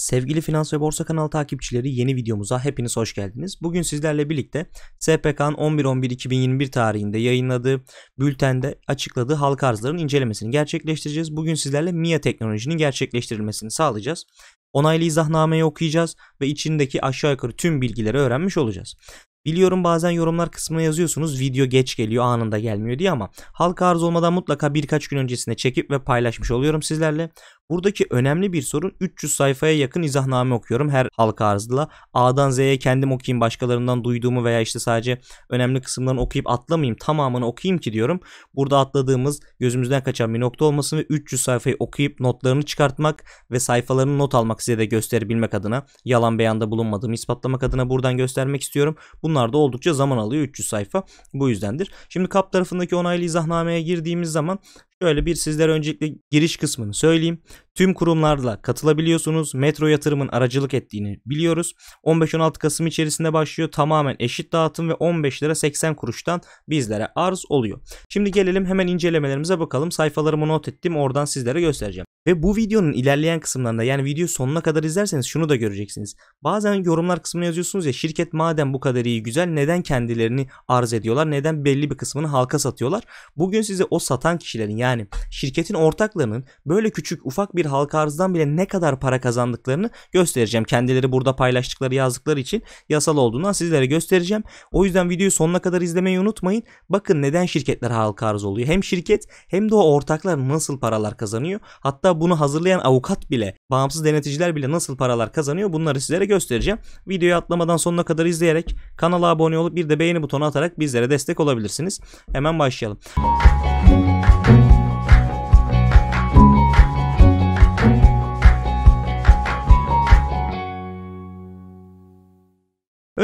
Sevgili Finans ve Borsa kanalı takipçileri yeni videomuza hepiniz hoş geldiniz. Bugün sizlerle birlikte SPK'nın 11.11.2021 tarihinde yayınladığı bültende açıkladığı halka arzların incelemesini gerçekleştireceğiz. Bugün sizlerle MIA teknolojinin gerçekleştirilmesini sağlayacağız. Onaylı izahnameyi okuyacağız ve içindeki aşağı yukarı tüm bilgileri öğrenmiş olacağız. Biliyorum bazen yorumlar kısmına yazıyorsunuz video geç geliyor anında gelmiyor diye ama halka arz olmadan mutlaka birkaç gün öncesine çekip ve paylaşmış oluyorum sizlerle. Buradaki önemli bir sorun 300 sayfaya yakın izahname okuyorum her halka arzla. A'dan Z'ye kendim okuyayım başkalarından duyduğumu veya işte sadece önemli kısımlarını okuyup atlamayayım tamamını okuyayım ki diyorum. Burada atladığımız gözümüzden kaçan bir nokta olmasın ve 300 sayfayı okuyup notlarını çıkartmak ve sayfalarını not almak size de gösterebilmek adına yalan beyanda bulunmadığımı ispatlamak adına buradan göstermek istiyorum. Bunlar da oldukça zaman alıyor 300 sayfa bu yüzdendir. Şimdi kap tarafındaki onaylı izahnameye girdiğimiz zaman Şöyle bir sizlere öncelikle giriş kısmını söyleyeyim. Tüm kurumlarla katılabiliyorsunuz. Metro yatırımın aracılık ettiğini biliyoruz. 15-16 Kasım içerisinde başlıyor. Tamamen eşit dağıtım ve 15 lira 80 kuruştan bizlere arz oluyor. Şimdi gelelim hemen incelemelerimize bakalım. Sayfalarımı not ettim. Oradan sizlere göstereceğim. Ve bu videonun ilerleyen kısımlarında yani video sonuna kadar izlerseniz şunu da göreceksiniz. Bazen yorumlar kısmına yazıyorsunuz ya şirket madem bu kadar iyi güzel neden kendilerini arz ediyorlar? Neden belli bir kısmını halka satıyorlar? Bugün size o satan kişilerin yani şirketin ortaklarının böyle küçük ufak bir bir halka arzdan bile ne kadar para kazandıklarını göstereceğim. Kendileri burada paylaştıkları yazdıkları için yasal olduğundan sizlere göstereceğim. O yüzden videoyu sonuna kadar izlemeyi unutmayın. Bakın neden şirketler halka arz oluyor. Hem şirket hem de o ortaklar nasıl paralar kazanıyor. Hatta bunu hazırlayan avukat bile, bağımsız deneticiler bile nasıl paralar kazanıyor bunları sizlere göstereceğim. Videoyu atlamadan sonuna kadar izleyerek kanala abone olup bir de beğeni butonu atarak bizlere destek olabilirsiniz. Hemen başlayalım.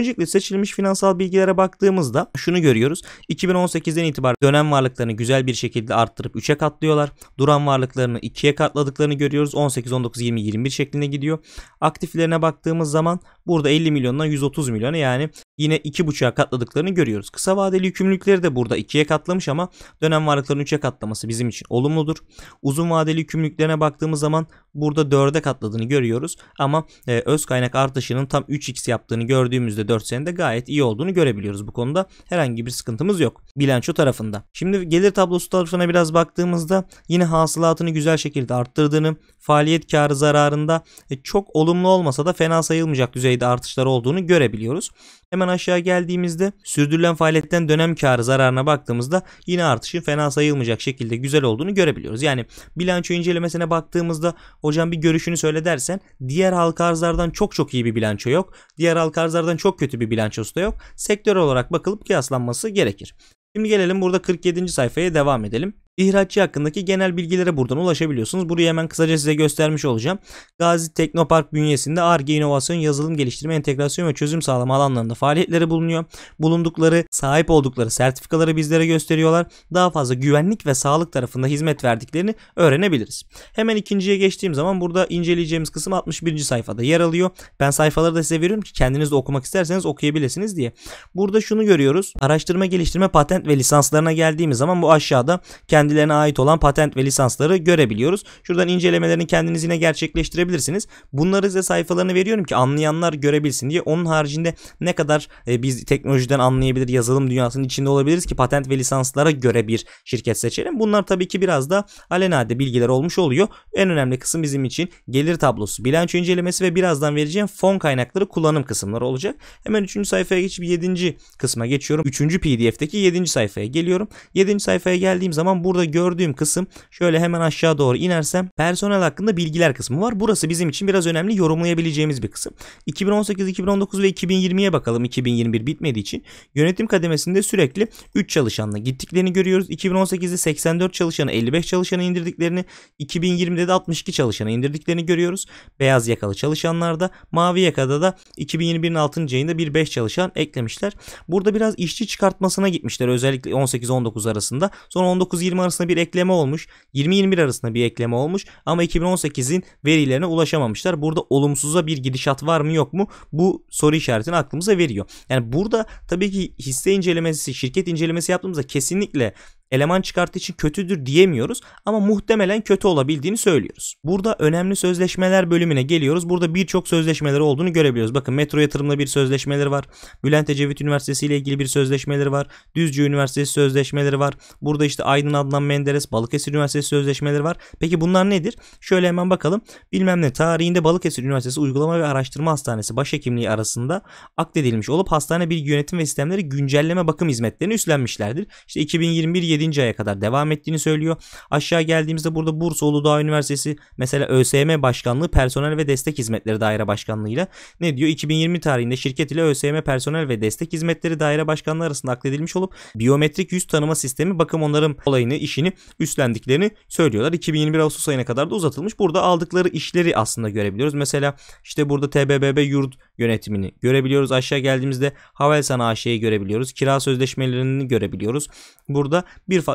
Öncelikle seçilmiş finansal bilgilere baktığımızda şunu görüyoruz. 2018'den itibaren dönem varlıklarını güzel bir şekilde arttırıp 3'e katlıyorlar. Duran varlıklarını 2'ye katladıklarını görüyoruz. 18, 19, 20, 21 şeklinde gidiyor. Aktiflerine baktığımız zaman burada 50 milyondan 130 milyona yani yine 2.5'a katladıklarını görüyoruz. Kısa vadeli yükümlülükleri de burada 2'ye katlamış ama dönem varlıklarını 3'e katlaması bizim için olumludur. Uzun vadeli yükümlülüklerine baktığımız zaman burada 4'e katladığını görüyoruz ama e, öz kaynak artışının tam 3x yaptığını gördüğümüzde 4 senede gayet iyi olduğunu görebiliyoruz. Bu konuda herhangi bir sıkıntımız yok bilanço tarafında. Şimdi gelir tablosu tarafına biraz baktığımızda yine hasılatını güzel şekilde arttırdığını, faaliyet karı zararında e, çok olumlu olmasa da fena sayılmayacak düzeyde artışlar olduğunu görebiliyoruz. Hemen aşağı geldiğimizde sürdürülen faaliyetten dönem karı zararına baktığımızda yine artışın fena sayılmayacak şekilde güzel olduğunu görebiliyoruz. Yani bilanço incelemesine baktığımızda hocam bir görüşünü söyle dersen diğer halka arzlardan çok çok iyi bir bilanço yok. Diğer halka arzlardan çok kötü bir bilançosu da yok. Sektör olarak bakılıp kıyaslanması gerekir. Şimdi gelelim burada 47. sayfaya devam edelim. İhracçı hakkındaki genel bilgilere buradan ulaşabiliyorsunuz. Burayı hemen kısaca size göstermiş olacağım. Gazi Teknopark bünyesinde ARGE inovasyon, yazılım geliştirme, entegrasyon ve çözüm sağlama alanlarında faaliyetleri bulunuyor. Bulundukları, sahip oldukları sertifikaları bizlere gösteriyorlar. Daha fazla güvenlik ve sağlık tarafında hizmet verdiklerini öğrenebiliriz. Hemen ikinciye geçtiğim zaman burada inceleyeceğimiz kısım 61. sayfada yer alıyor. Ben sayfaları da size veriyorum ki kendiniz de okumak isterseniz okuyabilirsiniz diye. Burada şunu görüyoruz. Araştırma, geliştirme, patent ve lisanslarına geldiğimiz zaman bu aşağıda kendi kendilerine ait olan patent ve lisansları görebiliyoruz. Şuradan incelemelerini kendiniz yine gerçekleştirebilirsiniz. Bunları size sayfalarını veriyorum ki anlayanlar görebilsin diye. Onun haricinde ne kadar e, biz teknolojiden anlayabilir, yazılım dünyasının içinde olabiliriz ki patent ve lisanslara göre bir şirket seçelim. Bunlar tabii ki biraz da alenade bilgiler olmuş oluyor. En önemli kısım bizim için gelir tablosu, bilanço incelemesi ve birazdan vereceğim fon kaynakları kullanım kısımları olacak. Hemen 3. sayfaya geçip 7. kısma geçiyorum. 3. PDF'deki 7. sayfaya geliyorum. 7. sayfaya geldiğim zaman bu burada gördüğüm kısım şöyle hemen aşağı doğru inersem personel hakkında bilgiler kısmı var. Burası bizim için biraz önemli yorumlayabileceğimiz bir kısım. 2018, 2019 ve 2020'ye bakalım 2021 bitmediği için. Yönetim kademesinde sürekli 3 çalışanla gittiklerini görüyoruz. 2018'de 84 çalışanı 55 çalışanı indirdiklerini 2020'de de 62 çalışanı indirdiklerini görüyoruz. Beyaz yakalı çalışanlarda mavi yakada da 2021'in 6. ayında bir 5 çalışan eklemişler. Burada biraz işçi çıkartmasına gitmişler özellikle 18-19 arasında. Sonra 19-20 20 arasında bir ekleme olmuş. 20-21 arasında bir ekleme olmuş. Ama 2018'in verilerine ulaşamamışlar. Burada olumsuza bir gidişat var mı yok mu? Bu soru işaretini aklımıza veriyor. Yani burada tabii ki hisse incelemesi, şirket incelemesi yaptığımızda kesinlikle eleman çıkarttığı için kötüdür diyemiyoruz ama muhtemelen kötü olabildiğini söylüyoruz. Burada önemli sözleşmeler bölümüne geliyoruz. Burada birçok sözleşmeleri olduğunu görebiliyoruz. Bakın Metro Yatırım'la bir sözleşmeleri var. Bülent Ecevit Üniversitesi ile ilgili bir sözleşmeleri var. Düzce Üniversitesi sözleşmeleri var. Burada işte Aydın Adnan Menderes, Balıkesir Üniversitesi sözleşmeleri var. Peki bunlar nedir? Şöyle hemen bakalım. Bilmem ne tarihinde Balıkesir Üniversitesi Uygulama ve Araştırma Hastanesi Başhekimliği arasında akdedilmiş olup hastane bir yönetim ve sistemleri güncelleme bakım hizmetlerini üstlenmişlerdir. İşte 2021 7. aya kadar devam ettiğini söylüyor. Aşağı geldiğimizde burada Bursa Uludağ Üniversitesi mesela ÖSYM Başkanlığı Personel ve Destek Hizmetleri Daire Başkanlığı ile ne diyor? 2020 tarihinde şirket ile ÖSYM Personel ve Destek Hizmetleri Daire Başkanlığı arasında akledilmiş olup biyometrik yüz tanıma sistemi bakım onarım olayını, işini üstlendiklerini söylüyorlar. 2021 Ağustos ayına kadar da uzatılmış. Burada aldıkları işleri aslında görebiliyoruz. Mesela işte burada TBBB yurt yönetimini görebiliyoruz. Aşağı geldiğimizde Havelsan AŞ'yi görebiliyoruz. Kira sözleşmelerini görebiliyoruz. Burada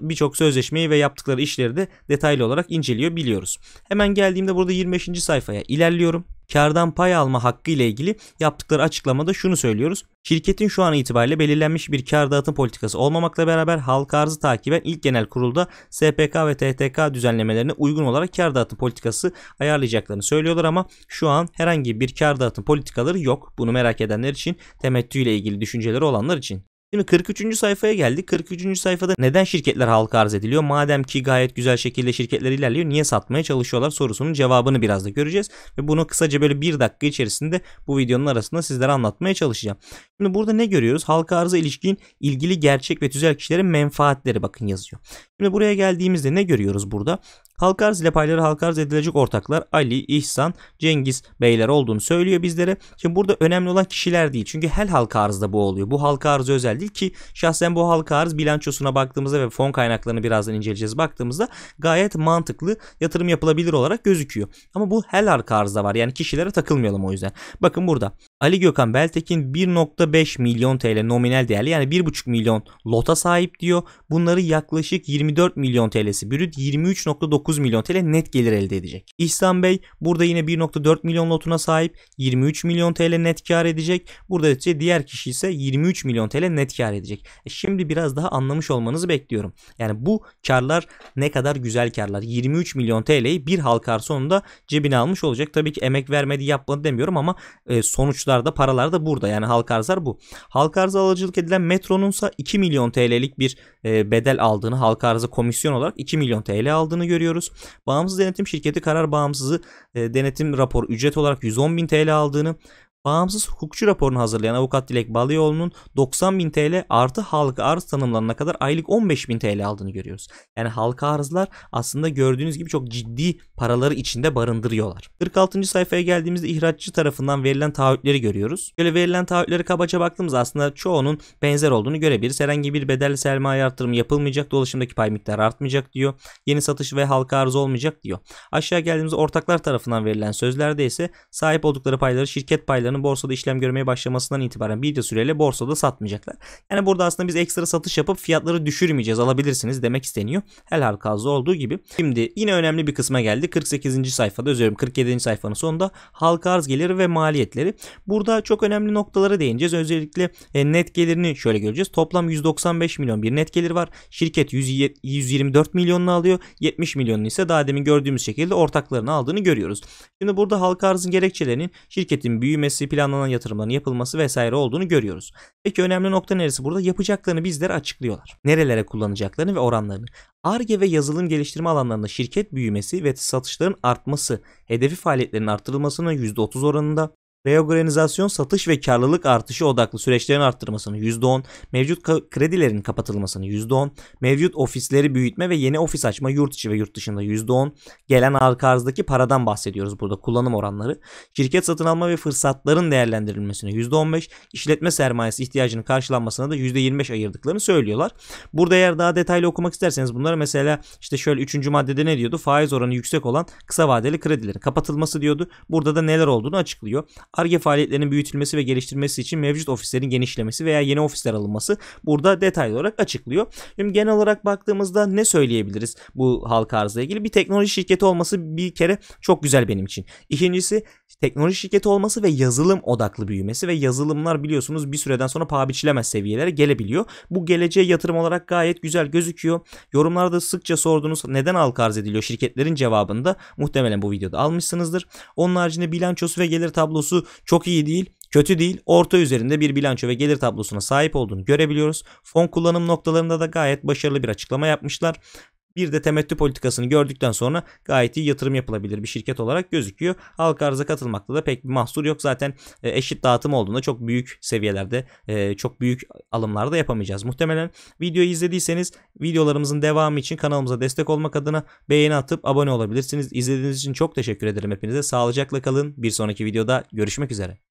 birçok bir sözleşmeyi ve yaptıkları işleri de detaylı olarak inceliyor biliyoruz. Hemen geldiğimde burada 25. sayfaya ilerliyorum kardan pay alma hakkı ile ilgili yaptıkları açıklamada şunu söylüyoruz. Şirketin şu an itibariyle belirlenmiş bir kar dağıtım politikası olmamakla beraber halka arzı takiben ilk genel kurulda SPK ve TTK düzenlemelerine uygun olarak kar dağıtım politikası ayarlayacaklarını söylüyorlar ama şu an herhangi bir kar dağıtım politikaları yok. Bunu merak edenler için temettü ile ilgili düşünceleri olanlar için. Şimdi 43. sayfaya geldik. 43. sayfada neden şirketler halka arz ediliyor? Madem ki gayet güzel şekilde şirketler ilerliyor niye satmaya çalışıyorlar sorusunun cevabını biraz da göreceğiz. Ve bunu kısaca böyle bir dakika içerisinde bu videonun arasında sizlere anlatmaya çalışacağım. Şimdi burada ne görüyoruz? Halka arıza ilişkin ilgili gerçek ve tüzel kişilerin menfaatleri bakın yazıyor. Şimdi buraya geldiğimizde ne görüyoruz burada? Halka arz ile payları halka arz edilecek ortaklar Ali, İhsan, Cengiz beyler olduğunu söylüyor bizlere. Şimdi burada önemli olan kişiler değil. Çünkü her halka arzda bu oluyor. Bu halka arzı özel değil ki şahsen bu halka arz bilançosuna baktığımızda ve fon kaynaklarını birazdan inceleyeceğiz baktığımızda gayet mantıklı yatırım yapılabilir olarak gözüküyor. Ama bu her halka arzda var yani kişilere takılmayalım o yüzden. Bakın burada Ali Gökhan Beltekin 1.5 milyon TL nominal değerli yani 1.5 milyon lota sahip diyor. Bunları yaklaşık 24 milyon TL'si brüt 23.9 milyon TL net gelir elde edecek. İhsan Bey burada yine 1.4 milyon lotuna sahip 23 milyon TL net kar edecek. Burada ise diğer kişi ise 23 milyon TL net kar edecek. E şimdi biraz daha anlamış olmanızı bekliyorum. Yani bu karlar ne kadar güzel karlar. 23 milyon TL'yi bir halkar sonunda cebine almış olacak. Tabii ki emek vermedi yapmadı demiyorum ama e, sonuçta borçlar da paralar da burada. Yani halka arzlar bu. Halka arzı alıcılık edilen metronunsa 2 milyon TL'lik bir e, bedel aldığını halka arzı komisyon olarak 2 milyon TL aldığını görüyoruz. Bağımsız denetim şirketi karar bağımsızı e, denetim rapor ücret olarak 110 bin TL aldığını Bağımsız hukukçu raporunu hazırlayan avukat Dilek Balyoğlu'nun 90.000 TL artı halka arz tanımlanana kadar aylık 15.000 TL aldığını görüyoruz. Yani halka arzlar aslında gördüğünüz gibi çok ciddi paraları içinde barındırıyorlar. 46. sayfaya geldiğimizde ihracatçı tarafından verilen taahhütleri görüyoruz. Böyle verilen taahhütlere kabaca baktığımızda aslında çoğunun benzer olduğunu görebiliriz. Herhangi bir bedel sermaye arttırımı yapılmayacak, dolaşımdaki pay miktarı artmayacak diyor. Yeni satış ve halka arz olmayacak diyor. Aşağı geldiğimizde ortaklar tarafından verilen sözlerde ise sahip oldukları payları şirket payları Lira'nın borsada işlem görmeye başlamasından itibaren bir de süreyle borsada satmayacaklar. Yani burada aslında biz ekstra satış yapıp fiyatları düşürmeyeceğiz alabilirsiniz demek isteniyor. Hel halkazda olduğu gibi. Şimdi yine önemli bir kısma geldi. 48. sayfada özür 47. sayfanın sonunda halka arz geliri ve maliyetleri. Burada çok önemli noktalara değineceğiz. Özellikle e, net gelirini şöyle göreceğiz. Toplam 195 milyon bir net gelir var. Şirket 124 milyonunu alıyor. 70 milyonunu ise daha demin gördüğümüz şekilde ortaklarına aldığını görüyoruz. Şimdi burada halka arzın gerekçelerinin şirketin büyümesi edilmesi, planlanan yatırımların yapılması vesaire olduğunu görüyoruz. Peki önemli nokta neresi burada? Yapacaklarını bizlere açıklıyorlar. Nerelere kullanacaklarını ve oranlarını. ARGE ve yazılım geliştirme alanlarında şirket büyümesi ve satışların artması, hedefi faaliyetlerin artırılmasının %30 oranında, reorganizasyon satış ve karlılık artışı odaklı süreçlerin arttırmasını %10, mevcut kredilerin kapatılmasını %10, mevcut ofisleri büyütme ve yeni ofis açma yurt içi ve yurt dışında %10, gelen arka arzdaki paradan bahsediyoruz burada kullanım oranları, şirket satın alma ve fırsatların değerlendirilmesini %15, işletme sermayesi ihtiyacının karşılanmasına da %25 ayırdıklarını söylüyorlar. Burada eğer daha detaylı okumak isterseniz bunları mesela işte şöyle 3. maddede ne diyordu? Faiz oranı yüksek olan kısa vadeli kredilerin kapatılması diyordu. Burada da neler olduğunu açıklıyor. ARGE faaliyetlerinin büyütülmesi ve geliştirmesi için mevcut ofislerin genişlemesi veya yeni ofisler alınması burada detaylı olarak açıklıyor. Şimdi genel olarak baktığımızda ne söyleyebiliriz bu halka arzla ilgili? Bir teknoloji şirketi olması bir kere çok güzel benim için. İkincisi teknoloji şirketi olması ve yazılım odaklı büyümesi ve yazılımlar biliyorsunuz bir süreden sonra paha biçilemez seviyelere gelebiliyor. Bu geleceğe yatırım olarak gayet güzel gözüküyor. Yorumlarda sıkça sorduğunuz neden halka arz ediliyor şirketlerin cevabında muhtemelen bu videoda almışsınızdır. Onun haricinde bilançosu ve gelir tablosu çok iyi değil kötü değil orta üzerinde bir bilanço ve gelir tablosuna sahip olduğunu görebiliyoruz. Fon kullanım noktalarında da gayet başarılı bir açıklama yapmışlar bir de temettü politikasını gördükten sonra gayet iyi yatırım yapılabilir bir şirket olarak gözüküyor. Halka arıza katılmakta da pek bir mahsur yok. Zaten e, eşit dağıtım olduğunda çok büyük seviyelerde e, çok büyük alımlarda yapamayacağız. Muhtemelen videoyu izlediyseniz videolarımızın devamı için kanalımıza destek olmak adına beğeni atıp abone olabilirsiniz. İzlediğiniz için çok teşekkür ederim hepinize. Sağlıcakla kalın. Bir sonraki videoda görüşmek üzere.